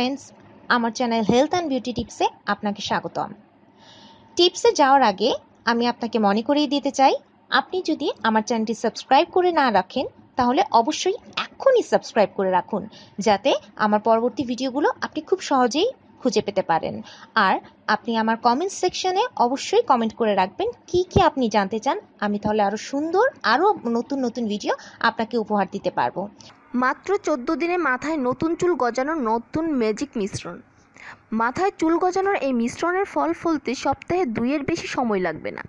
friends আমার channel health and beauty টিপসে আপনাকে স্বাগতম টিপসে যাওয়ার আগে আমি আপনাকে মনে করিয়ে দিতে চাই আপনি যদি আমার চ্যানেলটি সাবস্ক্রাইব করে না রাখেন তাহলে অবশ্যই এখনই সাবস্ক্রাইব করে রাখুন যাতে আমার পরবর্তী ভিডিওগুলো আপনি খুব সহজেই খুঁজে পেতে পারেন আর আপনি আমার কমেন্ট সেকশনে অবশ্যই কমেন্ট করে রাখবেন কি কি আপনি জানতে চান আমি তাহলে আরও সুন্দর আরও নতুন নতুন ভিডিও আপনাকে উপহার দিতে পারবো মাত্র চোদ্দ দিনে মাথায় নতুন চুল গজানোর নতুন ম্যাজিক মিশ্রণ মাথায় চুল গজানোর এই মিশ্রণের ফল ফলতে সপ্তাহে দুইয়ের বেশি সময় লাগবে না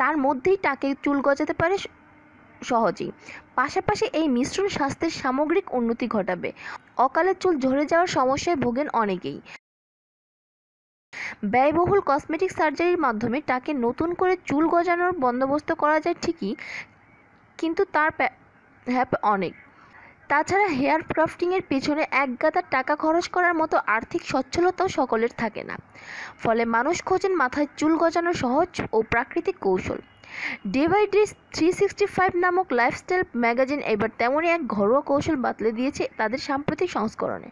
তার মধ্যেই টাকে চুল গজাতে পারে সহজেই পাশাপাশি এই মিশ্রণ স্বাস্থ্যের সামগ্রিক উন্নতি ঘটাবে অকালে চুল ঝরে যাওয়ার সমস্যায় ভোগেন অনেকেই ব্যয়বহুল কসমেটিক সার্জারির মাধ্যমে তাকে নতুন করে চুল গজানোর বন্দোবস্ত করা যায় ঠিকই কিন্তু তার হ্যাপ অনেক তাছাড়া হেয়ার ক্রাফটিংয়ের পেছনে এক গাদার টাকা খরচ করার মতো আর্থিক সচ্ছলতাও সকলের থাকে না ফলে মানুষ খোঁজেন মাথায় চুল গজানোর সহজ ও প্রাকৃতিক কৌশল day by day three sixty five নামক লাইফস্টাইল ম্যাগাজিন এবার তেমনই এক ঘরোয়া কৌশল বাতলে দিয়েছে তাদের সাম্প্রতিক সংস্করণে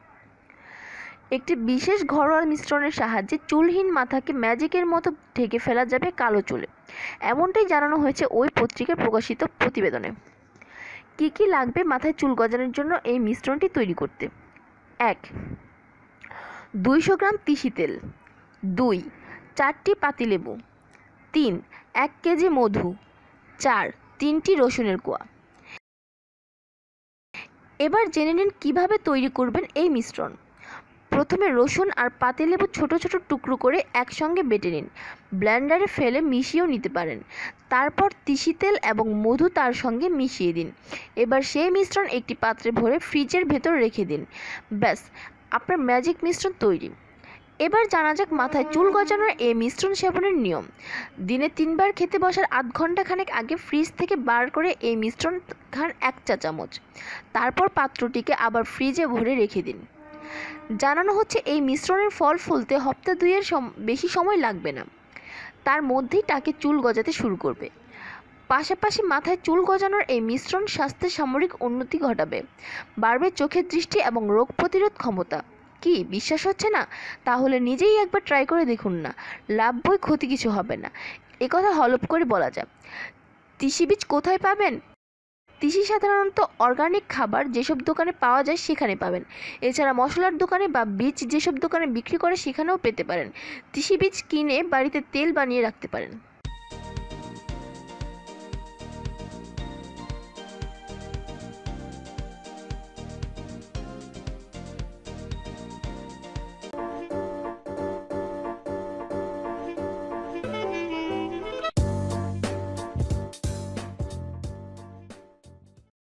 একটি বিশেষ ঘরোয়া মিশ্রণের সাহায্যে চুলহীন মাথাকে ম্যাজিকের মতো ঢেকে ফেলা যাবে কালো চুলে এমনটাই জানানো হয়েছে ওই পত্রিকায় প্রকাশিত প্রতিবেদনে কি কি লাগবে মাথায় চুল গজানোর জন্য এই মিশ্রণটি তৈরি করতে এক দুইশো গ্রাম তিসি তেল দুই চারটি পাতিলেবু তিন এক কেজি মধু চার তিনটি রসুনের কোয়া এবার জেনে নিন কীভাবে তৈরি করবেন এই মিশ্রণ প্রথমে রসুন আর পাতিলেবু ছোট ছোট টুকরো করে একসঙ্গে বেটে নিন ব্ল্যান্ডারে ফেলে মিশিয়েও নিতে পারেন তারপর তিসি তেল এবং মধু তার সঙ্গে মিশিয়ে দিন এবার সেই মিশ্রণ একটি পাত্রে ভরে ফ্রিজের ভেতর রেখে দিন ব্যাস আপনার ম্যাজিক মিশ্রণ তৈরি এবার জানা যাক মাথায় চুল গজানোর এই মিশ্রণ সেবনের নিয়ম দিনে তিনবার খেতে বসার আধ ঘন্টা খানেক আগে ফ্রিজ থেকে বার করে এই মিশ্রণ খান এক চা চামচ তারপর পাত্রটিকে আবার ফ্রিজে ভরে রেখে দিন জানানো হচ্ছে এই মিশ্রণের ফল ফুলতে হপ্তা দুইয়ের বেশি সময় লাগবে না তার মধ্যেই তাকে চুল গজাতে শুরু করবে পাশাপাশি মাথায় চুল গজানোর এই মিশ্রণ স্বাস্থ্যের সামরিক উন্নতি ঘটাবে বাড়বে চোখের দৃষ্টি এবং রোগ প্রতিরোধ ক্ষমতা কি বিশ্বাস হচ্ছে না তাহলে নিজেই একবার ট্রাই করে দেখুন না লাভ বই ক্ষতি কিছু হবে না একথা হলপ করে বলা যাক তিসি বীজ কোথায় পাবেন তিসি সাধারণত অর্গানিক খাবার যেসব দোকানে পাওয়া যায় সেখানে পাবেন এছাড়া মশলার দোকানে বা বীজ যেসব দোকানে বিক্রি করে সেখানেও পেতে পারেন তিসি বীজ কিনে বাড়িতে তেল বানিয়ে রাখতে পারেন